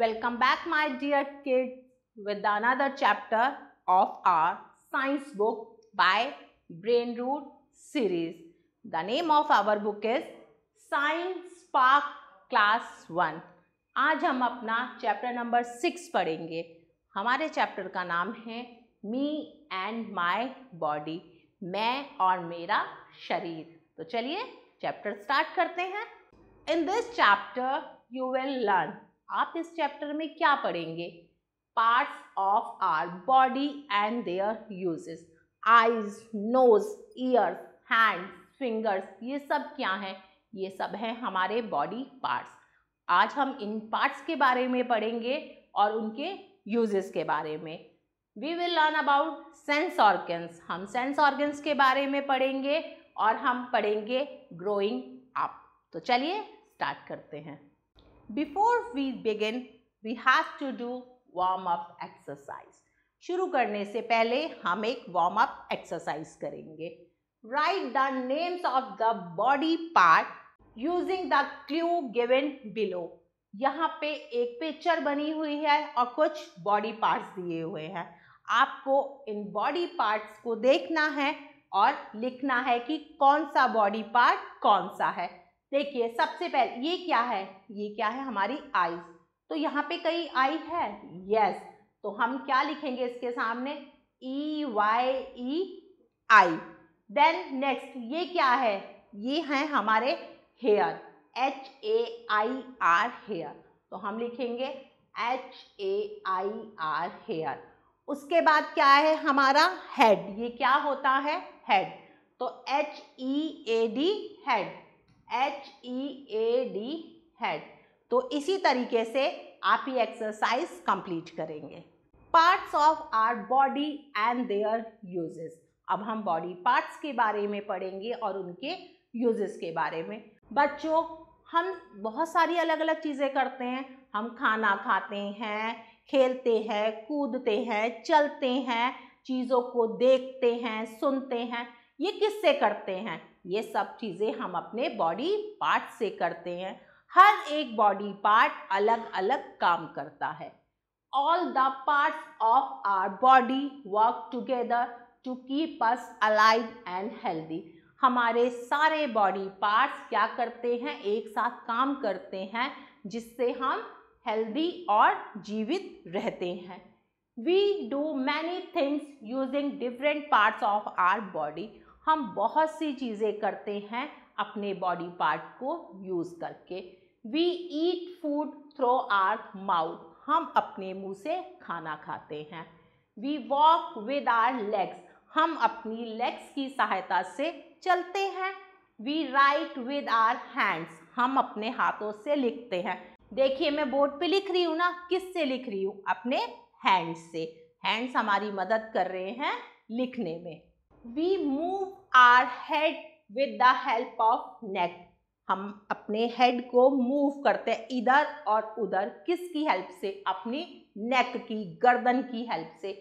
welcome back my dear kids with another chapter of our science book by brain root series the name of our book is science spark class 1 आज हम अपना chapter number six पढ़ेंगे हमारे chapter का नाम है me and my body मैं और मेरा शरीर तो चलिए चैप्टर स्टार्ट करते हैं in this chapter you will learn आप इस चैप्टर में क्या पढ़ेंगे parts of our body and their uses eyes nose ears hand fingers ये सब क्या हैं ये सब हैं हमारे बॉडी पार्ट्स आज हम इन पार्ट्स के बारे में पढ़ेंगे और उनके यूजेस के बारे में we will learn about sense organs हम सेंस ऑर्गन्स के बारे में पढ़ेंगे और हम पढ़ेंगे ग्रोइंग अप तो चलिए स्टार्ट करते हैं before we begin we have to do warm up exercise शुरू करने से पहले हम एक वार्म अप एक्सरसाइज करेंगे write the names of the body part using the clue given below यहाँ पे एक पिक्चर बनी हुई है और कुछ बॉडी पार्ट्स दिए हुए हैं आपको इन बॉडी पार्ट्स को देखना है और लिखना है कि कौन सा बॉडी पार्ट कौन सा है देखिए सबसे पहले ये क्या है ये क्या है हमारी आईज तो यहाँ पे कई आई है यस तो हम क्या लिखेंगे इसके सामने E Y E eye then next ये क्या है ये हैं हमारे hair H A I R hair तो हम लिखेंगे H A I R hair उसके बाद क्या है हमारा हेड ये क्या होता है हेड तो H E A D head H E A D head तो इसी तरीके से आप ये एक्सरसाइज कंप्लीट करेंगे parts of our body and their uses अब हम बॉडी पार्ट्स के बारे में पढ़ेंगे और उनके यूजेस के बारे में बच्चों हम बहुत सारी अलग अलग चीज़ें करते हैं हम खाना खाते हैं खेलते हैं कूदते हैं चलते हैं चीज़ों को देखते हैं सुनते हैं ये किससे करते हैं ये सब चीज़ें हम अपने बॉडी पार्ट से करते हैं हर एक बॉडी पार्ट अलग अलग काम करता है all the parts of our body work together to keep us alive and healthy हमारे सारे बॉडी पार्ट्स क्या करते हैं एक साथ काम करते हैं जिससे हम हेल्दी और जीवित रहते हैं we do many things using different parts of our body हम बहुत सी चीज़ें करते हैं अपने बॉडी पार्ट को यूज़ करके we eat food through our mouth हम अपने मुंह से खाना खाते हैं we walk with our legs हम अपनी लेग्स की सहायता से चलते हैं we write with our hands हम अपने हाथों से लिखते हैं देखिए मैं बोर्ड पे लिख रही हूँ ना किस से लिख रही हूँ अपने हैंड्स से हैंड्स हमारी मदद कर रहे हैं लिखने में we move our head with the help of neck हम अपने हेड को मूव करते हैं इधर और उधर किसकी हेल्प से अपनी नेक की गर्दन की हेल्प से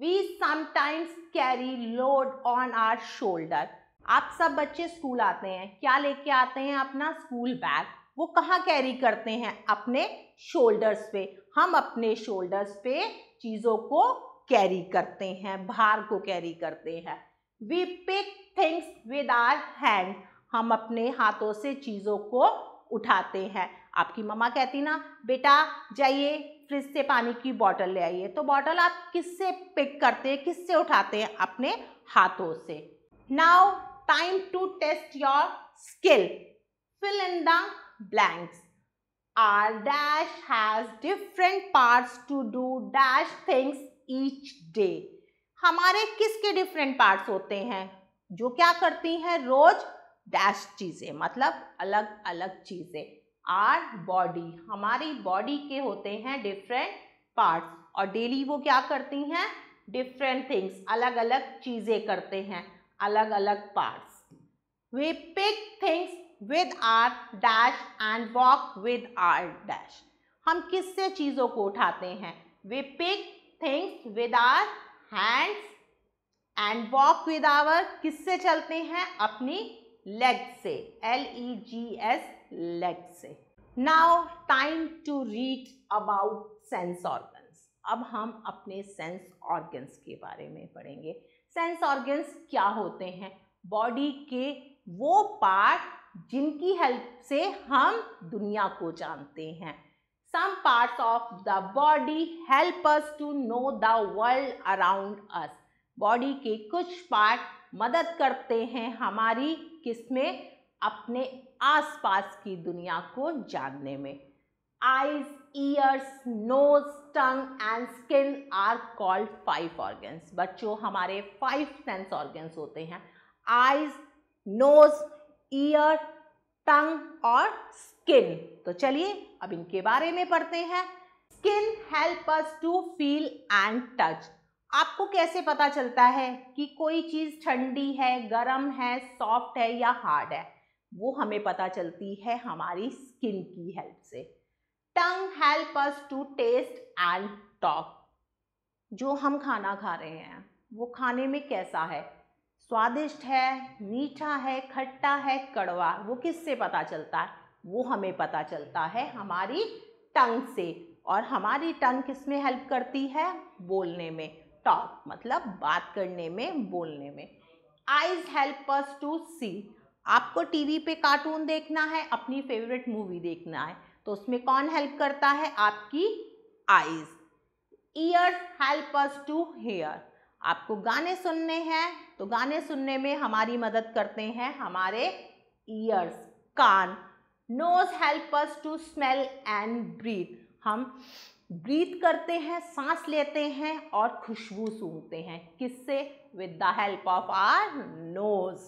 we sometimes carry load on our shoulder आप सब बच्चे स्कूल आते हैं क्या लेके आते हैं अपना स्कूल बैग वो कहाँ कैरी करते हैं अपने शोल्डर्स पे हम अपने शोल्डर्स पे चीज़ों को कैरी करते हैं भार को कैरी करते हैं we pick things with our hand हम अपने हाथों से चीज़ों को उठाते हैं आपकी मम्मा कहती ना बेटा जाइए फ्रिज से पानी की बॉटल ले आइए तो बॉटल आप किससे पिक करते हैं किससे उठाते हैं अपने हाथों से now time to test your skill fill in the blanks our dash has different parts to do dash things each day हमारे किसके डिफरेंट पार्ट्स होते हैं जो क्या करती हैं रोज डैश चीज़ें मतलब अलग अलग चीज़ें आर बॉडी हमारी बॉडी के होते हैं डिफरेंट पार्ट्स और डेली वो क्या करती हैं डिफरेंट थिंग्स अलग अलग चीज़ें करते हैं अलग अलग parts we pick things with our dash and walk with our dash हम किससे चीज़ों को उठाते हैं we pick things with our hands and walk with our किससे चलते हैं अपनी लेग से L E G S leg से now time to read about sense organs अब हम अपने सेंस ऑर्गन्स के बारे में पढ़ेंगे सेंस ऑर्गन्स क्या होते हैं बॉडी के वो पार्ट जिनकी हेल्प से हम दुनिया को जानते हैं some parts of the body help us to know the world around us body के कुछ पार्ट मदद करते हैं हमारी किसमें अपने आसपास की दुनिया को जानने में eyes, ears, nose, tongue and skin are called five organs. बच्चों हमारे five sense organs होते हैं eyes, nose, ear, tongue और skin. तो चलिए अब इनके बारे में पढ़ते हैं skin help us to feel and touch आपको कैसे पता चलता है कि कोई चीज़ ठंडी है गर्म है सॉफ्ट है या हार्ड है वो हमें पता चलती है हमारी स्किन की हेल्प से tongue help us to taste and talk जो हम खाना खा रहे हैं वो खाने में कैसा है स्वादिष्ट है मीठा है खट्टा है कड़वा वो किससे पता चलता है वो हमें पता चलता है हमारी टंग से और हमारी टंग किस में हेल्प करती है बोलने में टॉक मतलब बात करने में बोलने में eyes help us to see आपको टीवी पे कार्टून देखना है अपनी फेवरेट मूवी देखना है तो उसमें कौन हेल्प करता है आपकी eyes ears help us to hear आपको गाने सुनने हैं तो गाने सुनने में हमारी मदद करते हैं हमारे ईयर्स कान nose help us to smell and breathe हम ब्रीथ करते हैं सांस लेते हैं और खुशबू सूंघते हैं किससे with the help of our nose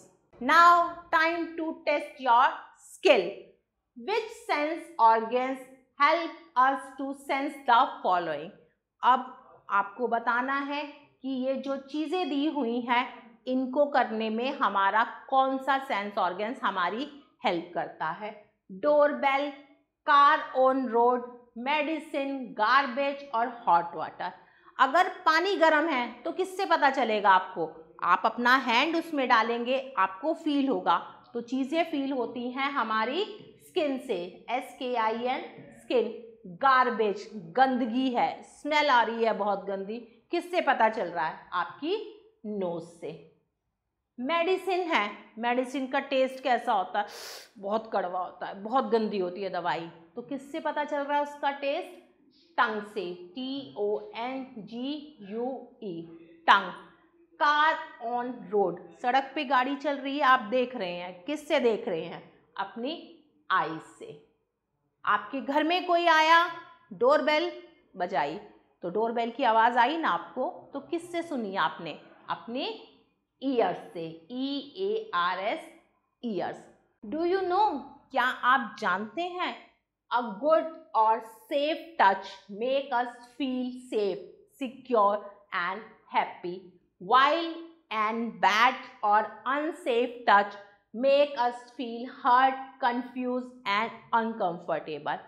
now time to test your skill which sense organs help us to sense the following अब आपको बताना है कि ये जो चीज़ें दी हुई हैं इनको करने में हमारा कौन सा सेंस ऑर्गेन्स हमारी हेल्प करता है doorbell car on road medicine garbage और हॉट वाटर अगर पानी गर्म है तो किससे पता चलेगा आपको आप अपना हैंड उसमें डालेंगे आपको फील होगा तो चीज़ें फील होती हैं हमारी स्किन से एस के आई एन स्किन गार्बेज गंदगी है स्मेल आ रही है बहुत गंदी किससे पता चल रहा है आपकी नोज से मेडिसिन है मेडिसिन का टेस्ट कैसा होता है बहुत कड़वा होता है बहुत गंदी होती है दवाई तो किससे पता चल रहा है उसका टेस्ट टंग से T O N G U E tongue car on road सड़क पे गाड़ी चल रही है आप देख रहे हैं किससे देख रहे हैं अपनी आईज से आपके घर में कोई आया डोरबेल बजाई तो डोरबेल की आवाज़ आई ना आपको तो किससे सुनी आपने अपने ईयर्स से E A R S ears do you know क्या आप जानते हैं a good or safe touch make us feel safe secure and happy while and bad or unsafe touch make us feel hurt confuse and uncomfortable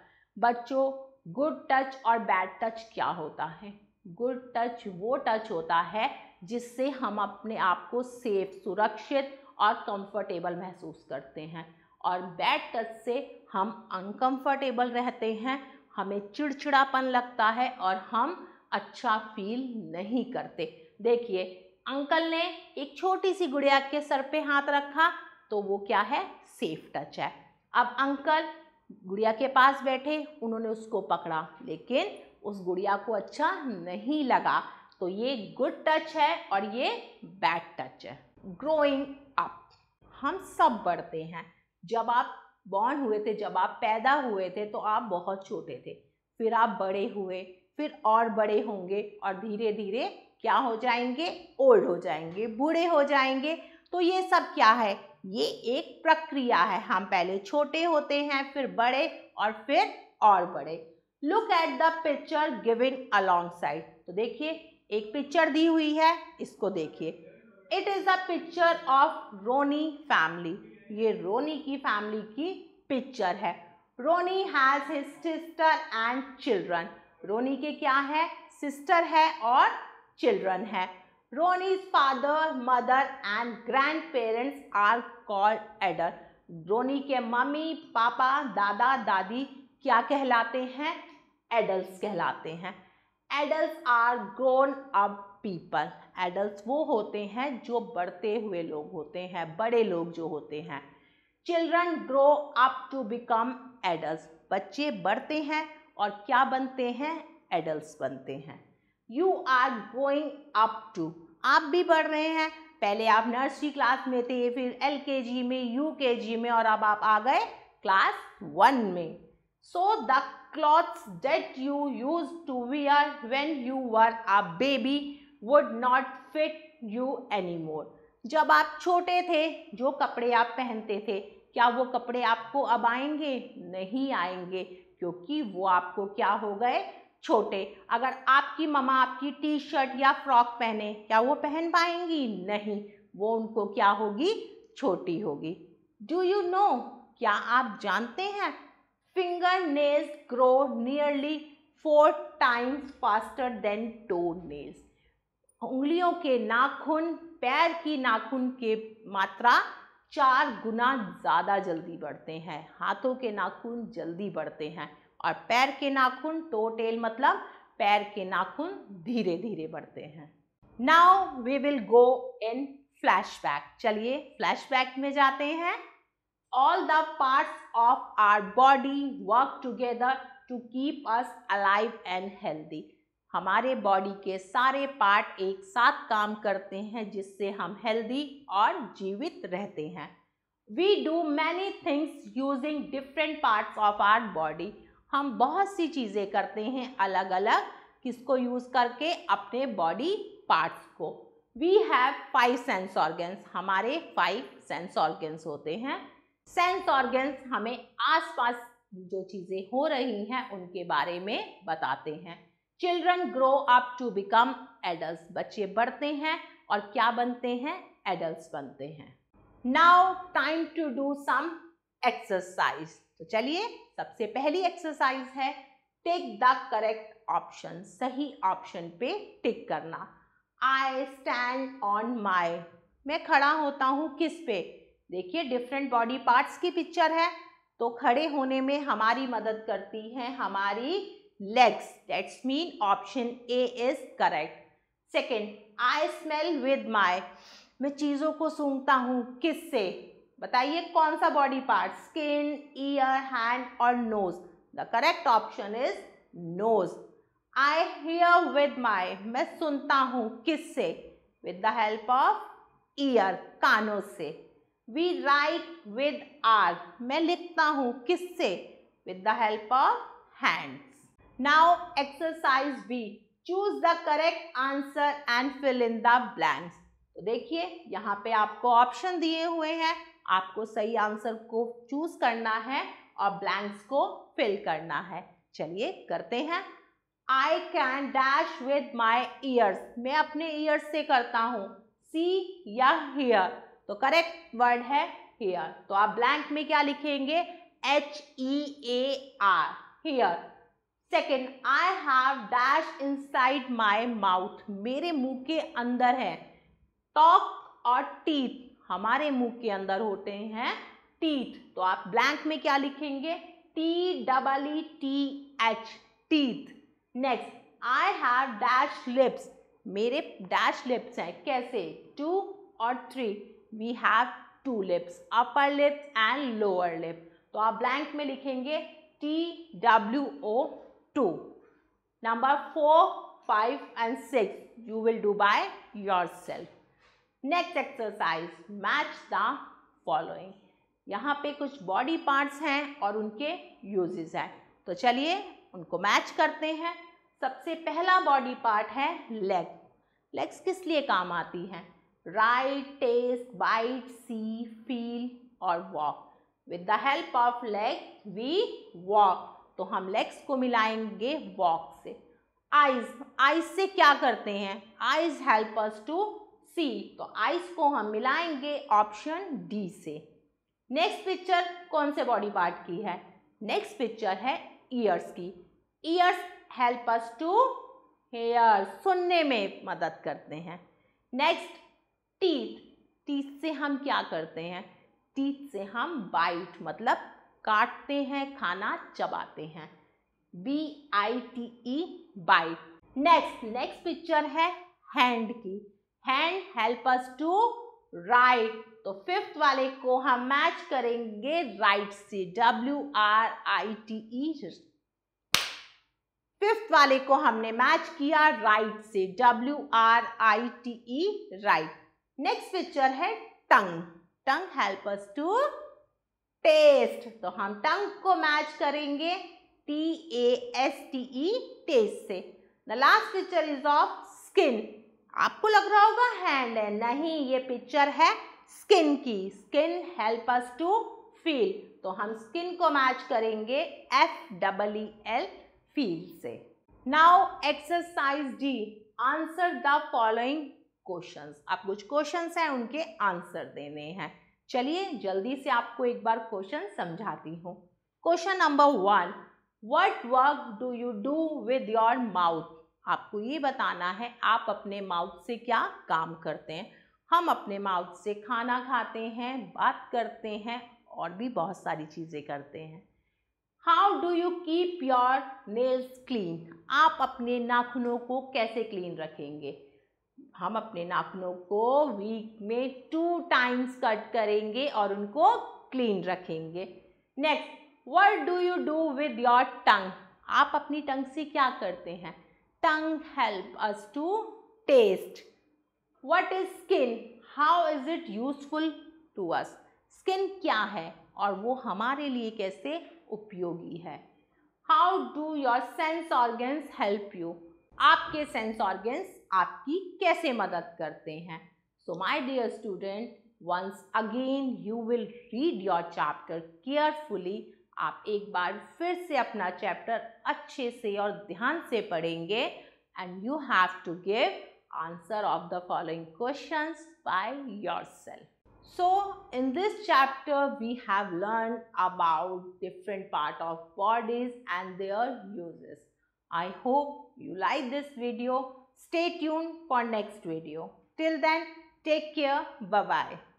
बच्चों good touch और bad touch क्या होता है good touch वो touch होता है जिससे हम अपने आप को सेफ सुरक्षित और कंफर्टेबल महसूस करते हैं और बैड टच से हम अनकंफर्टेबल रहते हैं हमें चिड़चिड़ापन लगता है और हम अच्छा फील नहीं करते देखिए अंकल ने एक छोटी सी गुड़िया के सर पे हाथ रखा तो वो क्या है सेफ टच है अब अंकल गुड़िया के पास बैठे उन्होंने उसको पकड़ा लेकिन उस गुड़िया को अच्छा नहीं लगा तो ये गुड टच है और ये बैड टच है ग्रोइंग अप हम सब बढ़ते हैं जब आप बॉर्न हुए थे जब आप पैदा हुए थे तो आप बहुत छोटे थे फिर आप बड़े हुए फिर और बड़े होंगे और धीरे धीरे क्या हो जाएंगे ओल्ड हो जाएंगे बूढ़े हो जाएंगे तो ये सब क्या है ये एक प्रक्रिया है हम पहले छोटे होते हैं फिर बड़े और फिर और बड़े look at the picture given alongside तो देखिए एक पिक्चर दी हुई है इसको देखिए it is a picture of Ronnie family ये रोनी की फैमिली की पिक्चर है Ronnie has his sister and children Ronnie के क्या है सिस्टर है और चिल्ड्रन है Ronnie's father mother and grandparents are called adult Ronnie के मम्मी पापा दादा दादी क्या कहलाते हैं एडल्ट कहलाते हैं adult are grown up people adult वो होते हैं जो बढ़ते हुए लोग होते हैं बड़े लोग जो होते हैं children grow up to become adult बच्चे बढ़ते हैं और क्या बनते हैं एडल्ट बनते हैं you are going up to आप भी बढ़ रहे हैं पहले आप नर्सरी क्लास में थे फिर एल के जी में यू के जी में और अब आप आ गए क्लास वन में so the clothes that you used to wear when you were a baby would not fit you anymore. जब आप छोटे थे जो कपड़े आप पहनते थे क्या वो कपड़े आपको अब आएंगे नहीं आएंगे क्योंकि वो आपको क्या हो गए छोटे अगर आपकी ममा आपकी टी शर्ट या फ्रॉक पहने क्या वो पहन पाएंगी नहीं वो उनको क्या होगी छोटी होगी डू यू नो क्या आप जानते हैं finger grow nearly four times faster than toenails उंगलियों के नाखून पैर की नाखून के मात्रा चार गुना ज़्यादा जल्दी बढ़ते हैं हाथों के नाखून जल्दी बढ़ते हैं और पैर के नाखून टो टेल मतलब पैर के नाखून धीरे धीरे बढ़ते हैं now we will go in flashback चलिए फ्लैशबैक में जाते हैं all the parts of our body work together to keep us alive and healthy हमारे बॉडी के सारे पार्ट एक साथ काम करते हैं जिससे हम हेल्दी और जीवित रहते हैं we do many things using different parts of our body हम बहुत सी चीज़ें करते हैं अलग अलग किसको यूज़ करके अपने बॉडी पार्ट्स को we have five sense organs हमारे फाइव सेंस ऑर्गन्स होते हैं सेंस ऑर्गन्स हमें आसपास जो चीज़ें हो रही हैं उनके बारे में बताते हैं children grow up to become adult बच्चे बढ़ते हैं और क्या बनते हैं एडल्ट बनते हैं now time to do some exercise तो चलिए सबसे पहली एक्सरसाइज है टेक द करेक्ट ऑप्शन सही ऑप्शन पे टिक करना आई स्टैंड ऑन माई मैं खड़ा होता हूँ किस पे देखिए डिफरेंट बॉडी पार्ट्स की पिक्चर है तो खड़े होने में हमारी मदद करती है हमारी legs that's mean option A is correct second I smell with my मैं चीज़ों को सूंघता हूँ किससे बताइए कौन सा body part skin ear hand और nose the correct option is nose I hear with my मैं सुनता हूँ किससे with the help of ear कानों से वी राइट विद आर मैं लिखता हूँ किससे with the help of hands now exercise B choose the correct answer and fill in the blanks तो देखिए यहाँ पे आपको ऑप्शन दिए हुए हैं आपको सही आंसर को चूज करना है और ब्लैंक्स को फिल करना है चलिए करते हैं I can dash with my ears मैं अपने ईयर्स से करता हूँ सी या हियर तो करेक्ट वर्ड है हेयर तो आप ब्लैंक में क्या लिखेंगे H E A R hear second I have dash inside my mouth मेरे मुंह के अंदर है टॉक और टीथ हमारे मुंह के अंदर होते हैं टीथ तो आप ब्लैंक में क्या लिखेंगे T double E T H teeth next I have dash lips मेरे डैश लिप्स हैं कैसे टू और three we have two lips upper lips and lower lip तो आप ब्लैंक में लिखेंगे T W O two number four five and six you will do by yourself next exercise match the following यहाँ पे कुछ body parts हैं और उनके यूजेस हैं तो चलिए उनको मैच करते हैं सबसे पहला बॉडी पार्ट है लेग लेग्स किस लिए काम आती हैं write taste bite see feel और walk with the help of leg we walk तो हम लेग्स को मिलाएंगे वॉक से आइज आइज से क्या करते हैं eyes help us to see तो आइज को हम मिलाएंगे ऑप्शन डी से नेक्स्ट पिक्चर कौन से बॉडी पार्ट की है नेक्स्ट पिक्चर है ईयर्स की ears help us to hear सुनने में मदद करते हैं नेक्स्ट टीथ टीथ से हम क्या करते हैं टीथ से हम बाइट मतलब काटते हैं खाना चबाते हैं B I T E bite next next picture है हैंड की hand help us to write तो फिफ्थ वाले को हम मैच करेंगे राइट से W R I T E fifth वाले को हमने मैच किया राइट से W R I T E write next picture है tongue tongue help us to taste तो हम टंग को मैच करेंगे T A S T E taste से the last picture is of skin आपको लग रहा होगा हैंड है नहीं ये पिक्चर है स्किन की skin help us to feel तो हम स्किन को मैच करेंगे F double E L feel से now exercise D answer the following questions आप कुछ क्वेश्चंस हैं उनके आंसर देने हैं चलिए जल्दी से आपको एक बार क्वेश्चन समझाती हूँ question number one what work do you do with your mouth आपको ये बताना है आप अपने माउथ से क्या काम करते हैं हम अपने माउथ से खाना खाते हैं बात करते हैं और भी बहुत सारी चीज़ें करते हैं how do you keep your nails clean आप अपने नाखूनों को कैसे क्लीन रखेंगे हम अपने नाखूनों को वीक में टू टाइम्स कट करेंगे और उनको क्लीन रखेंगे next what do you do with your tongue आप अपनी टंग से क्या करते हैं tongue help us to taste what is skin how is it useful to us skin क्या है और वो हमारे लिए कैसे उपयोगी है how do your sense organs help you आपके सेंस ऑर्गेंस आपकी कैसे मदद करते हैं so my dear student once again you will read your chapter carefully आप एक बार फिर से अपना चैप्टर अच्छे से और ध्यान से पढ़ेंगे and you have to give answer of the following question by yourself so in this chapter we have learn about different part of bodies and their uses I hope you like this video. Stay tuned for next video. Till then, take care. Bye-bye.